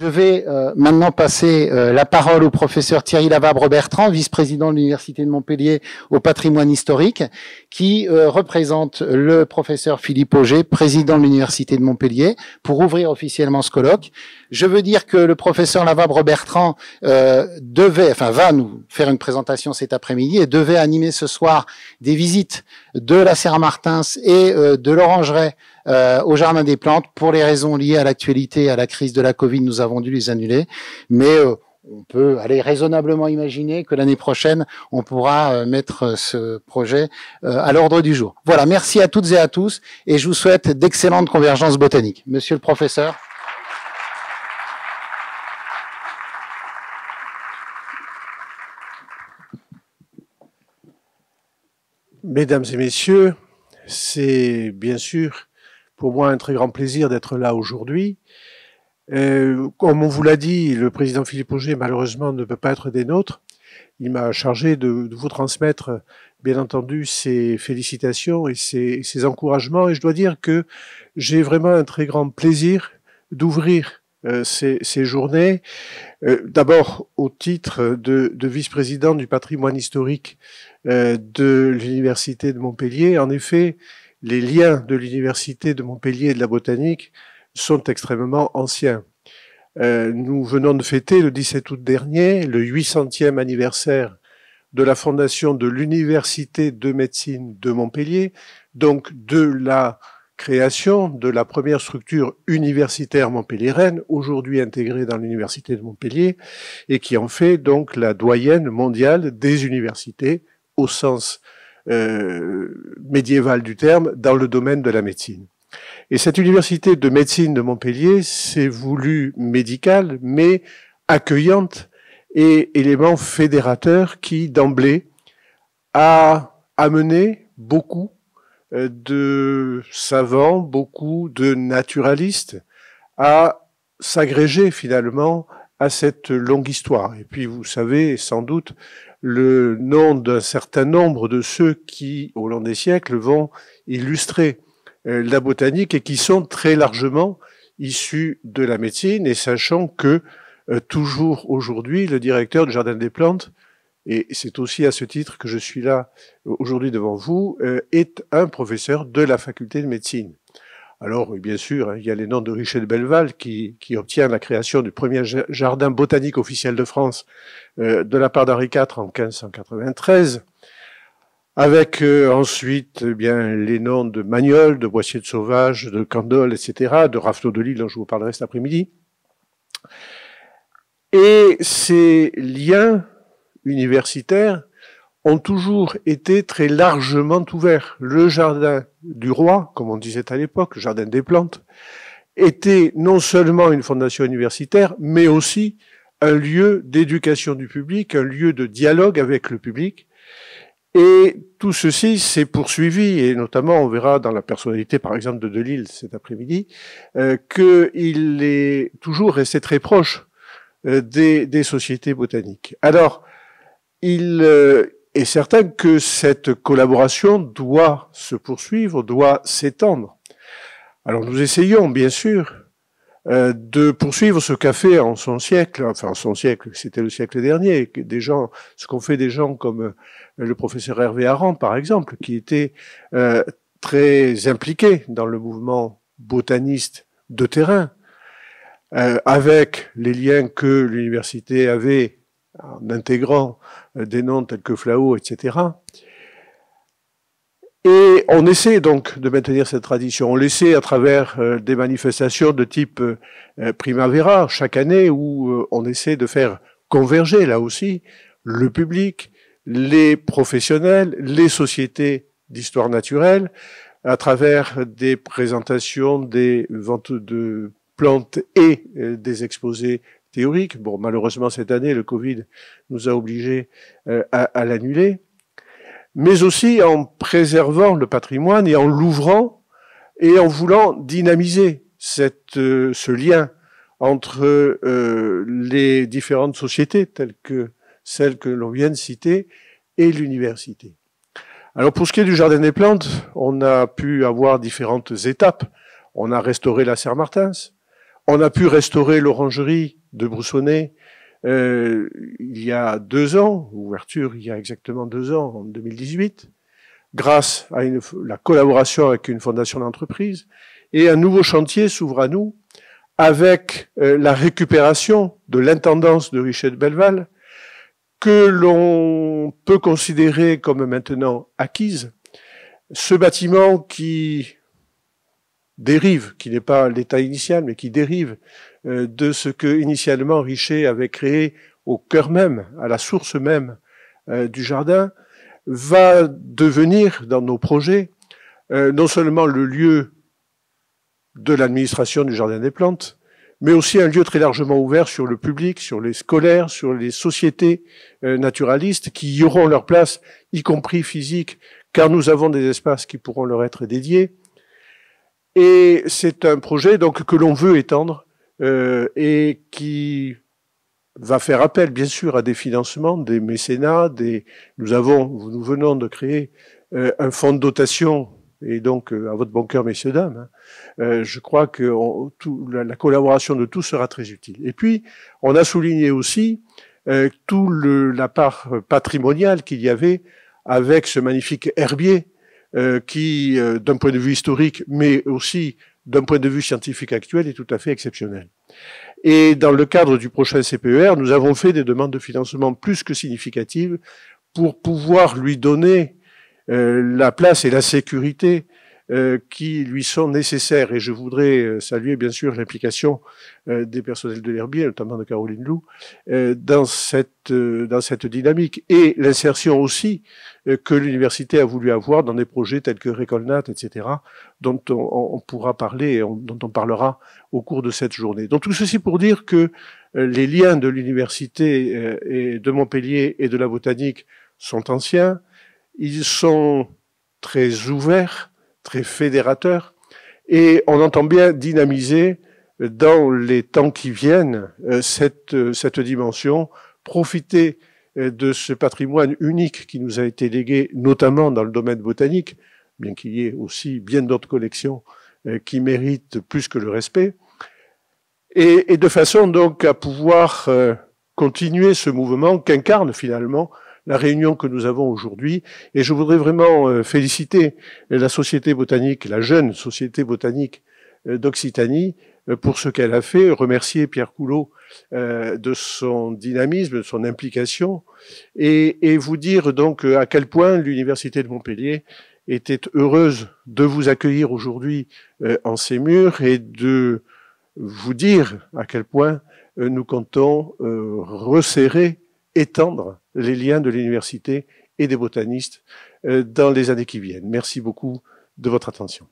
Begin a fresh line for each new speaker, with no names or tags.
Je vais euh, maintenant passer euh, la parole au professeur Thierry Lavabre-Bertrand, vice-président de l'Université de Montpellier au patrimoine historique, qui euh, représente le professeur Philippe Auger, président de l'Université de Montpellier, pour ouvrir officiellement ce colloque. Je veux dire que le professeur Lavabre-Bertrand devait, enfin va nous faire une présentation cet après-midi et devait animer ce soir des visites de la Serre-Martins et de l'Orangerie euh, au Jardin des Plantes. Pour les raisons liées à l'actualité, à la crise de la Covid, nous avons dû les annuler. Mais euh, on peut aller raisonnablement imaginer que l'année prochaine, on pourra euh, mettre ce projet à l'ordre du jour. Voilà, merci à toutes et à tous et je vous souhaite d'excellentes convergences botaniques. Monsieur le professeur. Mesdames et messieurs, c'est bien sûr pour moi un très grand plaisir d'être là aujourd'hui. Euh, comme on vous l'a dit, le président Philippe Auger malheureusement ne peut pas être des nôtres. Il m'a chargé de, vous transmettre, bien entendu, ses félicitations et ses, encouragements. Et je dois dire que j'ai vraiment un très grand plaisir d'ouvrir euh, ces, journées. Euh, d'abord au titre de, vice-président du patrimoine historique de l'Université de Montpellier. En effet, les liens de l'université de Montpellier et de la botanique sont extrêmement anciens. Euh, nous venons de fêter le 17 août dernier le 800e anniversaire de la fondation de l'université de médecine de Montpellier, donc de la création de la première structure universitaire montpelliéraine, aujourd'hui intégrée dans l'université de Montpellier, et qui en fait donc la doyenne mondiale des universités au sens euh, médiéval médiévale du terme dans le domaine de la médecine. Et cette université de médecine de Montpellier s'est voulue médicale, mais accueillante et élément fédérateur qui, d'emblée, a amené beaucoup euh, de savants, beaucoup de naturalistes à s'agréger finalement à cette longue histoire. Et puis vous savez sans doute le nom d'un certain nombre de ceux qui, au long des siècles, vont illustrer euh, la botanique et qui sont très largement issus de la médecine et sachant que euh, toujours aujourd'hui, le directeur du Jardin des Plantes, et c'est aussi à ce titre que je suis là euh, aujourd'hui devant vous, est un professeur de la faculté de médecine. Alors, bien sûr, hein, il y a les noms de Richard de qui, obtient la création du premier jardin botanique officiel de France euh, de la part d'Henri IV en 1593. Avec euh, ensuite eh bien les noms de Magnol, de Boissier de Sauvage, de Candolle, etc., de Rafteau de Lille, dont je vous parlerai cet après-midi. Et ces liens universitaires ont toujours été très largement ouverts. Le jardin du roi, comme on disait à l'époque, le jardin des plantes, était non seulement une fondation universitaire, mais aussi un lieu d'éducation du public, un lieu de dialogue avec le public. Et tout ceci s'est poursuivi, et notamment on verra dans la personnalité par exemple de Delille cet après-midi, euh, qu'il est toujours resté très proche euh, des, des, sociétés botaniques. Alors, il, euh, et certain que cette collaboration doit se poursuivre, doit s'étendre. Alors nous essayons, bien sûr, euh, de poursuivre ce qu'a fait en son siècle, enfin en son siècle, c'était le siècle dernier, des gens, ce qu'ont fait des gens comme euh, le professeur Hervé Aran, par exemple, qui était euh, très impliqué dans le mouvement botaniste de terrain, avec les liens que l'université avait en intégrant euh, des noms tels que Flao, etc. Et on essaie donc de maintenir cette tradition. On l'essaie à travers euh, des manifestations de type euh, Primavera chaque année où on essaie de faire converger là aussi le public, les professionnels, les sociétés d'histoire naturelle à travers des présentations des ventes de plantes et des exposés théorique. Bon, malheureusement, cette année, le Covid nous a obligés euh, à, l'annuler, mais aussi en préservant le patrimoine et en l'ouvrant et en voulant dynamiser cette, euh, ce lien entre euh, les différentes sociétés, telles que celles que l'on vient de citer, et l'université. Alors pour ce qui est du Jardin des Plantes, on a pu avoir différentes étapes. On a restauré la Serre Martins, on a pu restaurer l'orangerie de Broussonnet, euh, il y a deux ans, ouverture il y a exactement deux ans, en 2018, grâce à une, la collaboration avec une fondation d'entreprise, et un nouveau chantier s'ouvre à nous avec euh, la récupération de l'intendance de Richet de Belleval, que l'on peut considérer comme maintenant acquise. Ce bâtiment qui dérive, qui n'est pas l'état initial, mais qui dérive euh, de ce que initialement Richer avait créé au cœur même, à la source même euh, du jardin, va devenir dans nos projets euh, non seulement le lieu de l'administration du jardin des plantes, mais aussi un lieu très largement ouvert sur le public, sur les scolaires, sur les sociétés naturalistes qui y auront leur place, y compris physique, car nous avons des espaces qui pourront leur être dédiés. Et c'est un projet que l'on veut étendre euh, et qui va faire appel bien sûr à des financements, des mécénats, des nous avons nous venons de créer euh, un fonds de dotation et donc euh, à votre bon cœur messieurs dames. Hein. je crois que la, collaboration de tous sera très utile. Et puis on a souligné aussi toute la part patrimoniale qu'il y avait avec ce magnifique herbier euh, qui, euh, d'un point de vue historique, mais aussi d'un point de vue scientifique actuel, est tout à fait exceptionnel. Et dans le cadre du prochain CPER, nous avons fait des demandes de financement plus que significatives pour pouvoir lui donner euh, la place et la sécurité euh, qui lui sont nécessaires. Et je voudrais euh, saluer bien sûr l'implication euh, des personnels de l'herbier, notamment de Caroline Lou, dans cette, dans cette dynamique et l'insertion aussi que l'université a voulu avoir dans des projets tels que Recolnat etc., dont on, pourra parler dont on parlera au cours de cette journée. Donc tout ceci pour dire que les liens de l'université et de Montpellier et de la botanique sont anciens, ils sont très ouverts, très fédérateur, et on entend bien dynamiser dans les temps qui viennent euh, euh, cette, dimension, profiter euh, de ce patrimoine unique qui nous a été légué, notamment dans le domaine botanique, bien qu'il y ait aussi bien d'autres collections qui méritent plus que le respect, et de façon donc à pouvoir continuer ce mouvement qu'incarne finalement la réunion que nous avons aujourd'hui. Et je voudrais vraiment euh, féliciter euh, la Société botanique, la jeune Société botanique euh, d'Occitanie, pour ce qu'elle a fait, remercier Pierre Coulot de son dynamisme, de son implication, et, vous dire donc à quel point l'Université de Montpellier était heureuse de vous accueillir aujourd'hui en ces murs et de vous dire à quel point nous comptons resserrer étendre les liens de l'université et des botanistes euh, dans les années qui viennent. Merci beaucoup de votre attention.